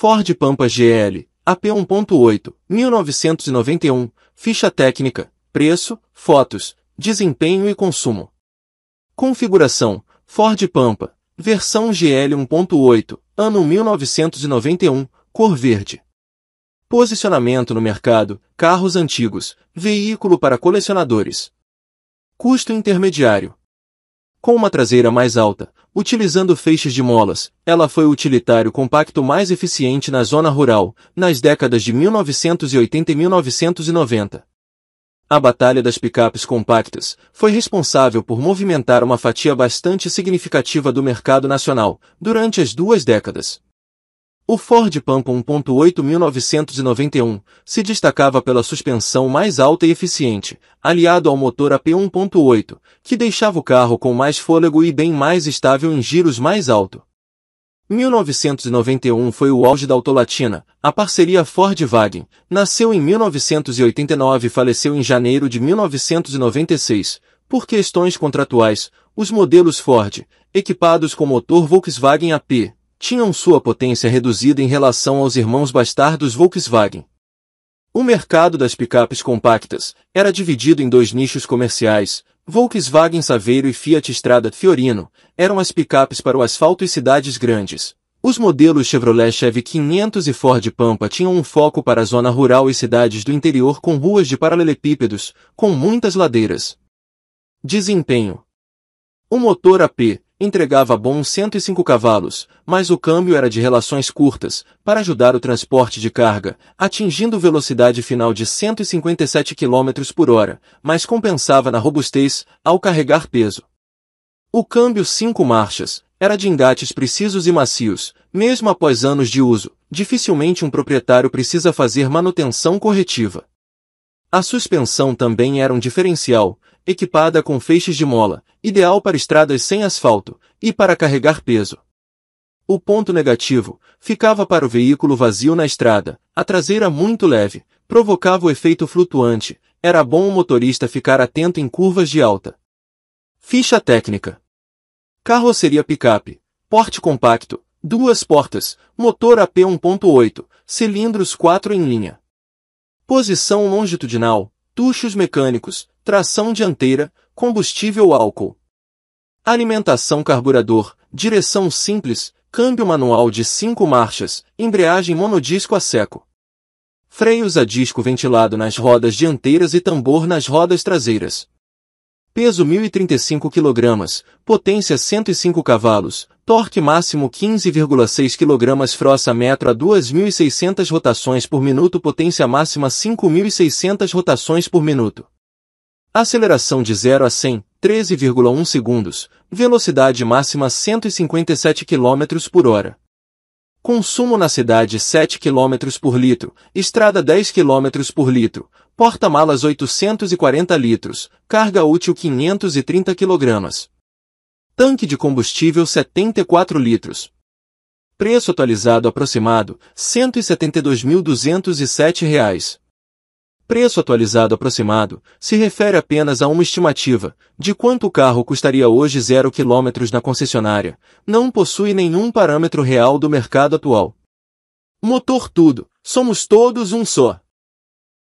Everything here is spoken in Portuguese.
Ford Pampa GL, AP 1.8, 1991, ficha técnica, preço, fotos, desempenho e consumo. Configuração, Ford Pampa, versão GL 1.8, ano 1991, cor verde. Posicionamento no mercado, carros antigos, veículo para colecionadores. Custo intermediário, com uma traseira mais alta, utilizando feixes de molas, ela foi o utilitário compacto mais eficiente na zona rural, nas décadas de 1980 e 1990. A batalha das picapes compactas foi responsável por movimentar uma fatia bastante significativa do mercado nacional durante as duas décadas. O Ford Pampa 1.8 1991 se destacava pela suspensão mais alta e eficiente, aliado ao motor AP 1.8, que deixava o carro com mais fôlego e bem mais estável em giros mais alto. 1991 foi o auge da Autolatina, a parceria Ford-Wagen, nasceu em 1989 e faleceu em janeiro de 1996. Por questões contratuais, os modelos Ford, equipados com motor Volkswagen AP, tinham sua potência reduzida em relação aos irmãos bastardos Volkswagen. O mercado das picapes compactas era dividido em dois nichos comerciais. Volkswagen Saveiro e Fiat Strada Fiorino eram as picapes para o asfalto e cidades grandes. Os modelos Chevrolet Chevy 500 e Ford Pampa tinham um foco para a zona rural e cidades do interior com ruas de paralelepípedos, com muitas ladeiras. Desempenho O motor AP entregava bons 105 cavalos, mas o câmbio era de relações curtas, para ajudar o transporte de carga, atingindo velocidade final de 157 km por hora, mas compensava na robustez ao carregar peso. O câmbio cinco marchas era de engates precisos e macios, mesmo após anos de uso, dificilmente um proprietário precisa fazer manutenção corretiva. A suspensão também era um diferencial, equipada com feixes de mola, ideal para estradas sem asfalto e para carregar peso. O ponto negativo ficava para o veículo vazio na estrada, a traseira muito leve, provocava o efeito flutuante, era bom o motorista ficar atento em curvas de alta. Ficha técnica. Carroceria picape, porte compacto, duas portas, motor AP 1.8, cilindros 4 em linha. Posição longitudinal, tuchos mecânicos, tração dianteira, combustível álcool. Alimentação carburador, direção simples, câmbio manual de cinco marchas, embreagem monodisco a seco. Freios a disco ventilado nas rodas dianteiras e tambor nas rodas traseiras. Peso 1.035 kg, potência 105 cavalos, torque máximo 15,6 kg frossa metro a 2.600 rotações por minuto potência máxima 5.600 rotações por minuto. Aceleração de 0 a 100, 13,1 segundos. Velocidade máxima 157 km por hora. Consumo na cidade 7 km por litro, estrada 10 km por litro, porta-malas 840 litros, carga útil 530 kg. Tanque de combustível 74 litros. Preço atualizado aproximado R$ 172.207. Preço atualizado aproximado se refere apenas a uma estimativa de quanto o carro custaria hoje zero quilômetros na concessionária. Não possui nenhum parâmetro real do mercado atual. Motor tudo, somos todos um só.